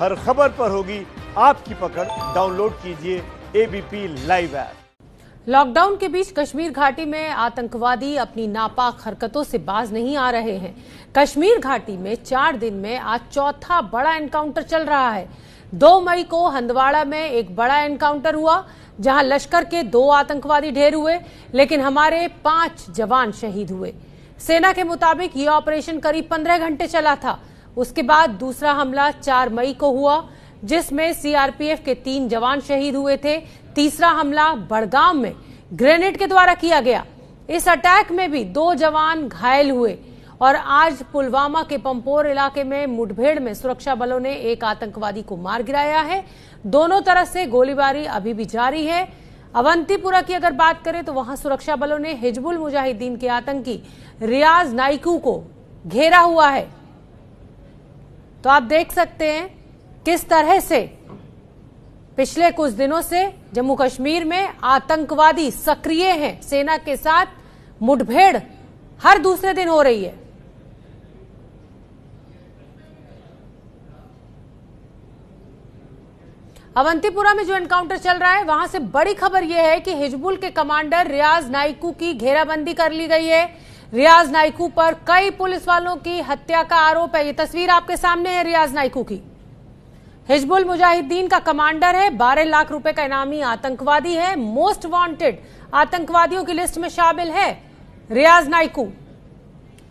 हर खबर पर होगी आपकी पकड़ डाउनलोड कीजिए एबीपी लाइव ऐप लॉकडाउन के बीच कश्मीर घाटी में आतंकवादी अपनी नापाक हरकतों से बाज नहीं आ रहे हैं कश्मीर घाटी में चार दिन में आज चौथा बड़ा एनकाउंटर चल रहा है दो मई को हंदवाड़ा में एक बड़ा एनकाउंटर हुआ जहां लश्कर के दो आतंकवादी ढेर हुए लेकिन हमारे पांच जवान शहीद हुए सेना के मुताबिक ये ऑपरेशन करीब पंद्रह घंटे चला था उसके बाद दूसरा हमला 4 मई को हुआ जिसमें सीआरपीएफ के तीन जवान शहीद हुए थे तीसरा हमला बड़गाम में ग्रेनेड के द्वारा किया गया इस अटैक में भी दो जवान घायल हुए और आज पुलवामा के पंपोर इलाके में मुठभेड़ में सुरक्षा बलों ने एक आतंकवादी को मार गिराया है दोनों तरफ से गोलीबारी अभी भी जारी है अवंतीपुरा की अगर बात करें तो वहां सुरक्षा बलों ने हिजबुल मुजाहिदीन के आतंकी रियाज नाइकू को घेरा हुआ है तो आप देख सकते हैं किस तरह से पिछले कुछ दिनों से जम्मू कश्मीर में आतंकवादी सक्रिय हैं सेना के साथ मुठभेड़ हर दूसरे दिन हो रही है अवंतीपुरा में जो एनकाउंटर चल रहा है वहां से बड़ी खबर यह है कि हिजबुल के कमांडर रियाज नाइकू की घेराबंदी कर ली गई है रियाज नाइकू पर कई पुलिस वालों की हत्या का आरोप है ये तस्वीर आपके सामने है रियाज नाइकू की हिजबुल मुजाहिदीन का कमांडर है बारह लाख रुपए का इनामी आतंकवादी है मोस्ट वांटेड आतंकवादियों की लिस्ट में शामिल है रियाज नाइकू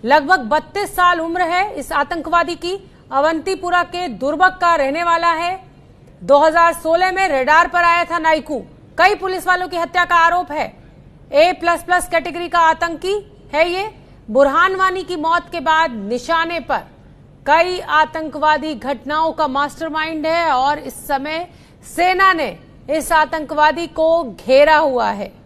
लगभग 32 साल उम्र है इस आतंकवादी की अवंतीपुरा के दुर्बक का रहने वाला है 2016 में रेडार पर आया था नाइकू कई पुलिस वालों की हत्या का आरोप है ए प्लस प्लस कैटेगरी का आतंकी है ये बुरहान वानी की मौत के बाद निशाने पर कई आतंकवादी घटनाओं का मास्टरमाइंड है और इस समय सेना ने इस आतंकवादी को घेरा हुआ है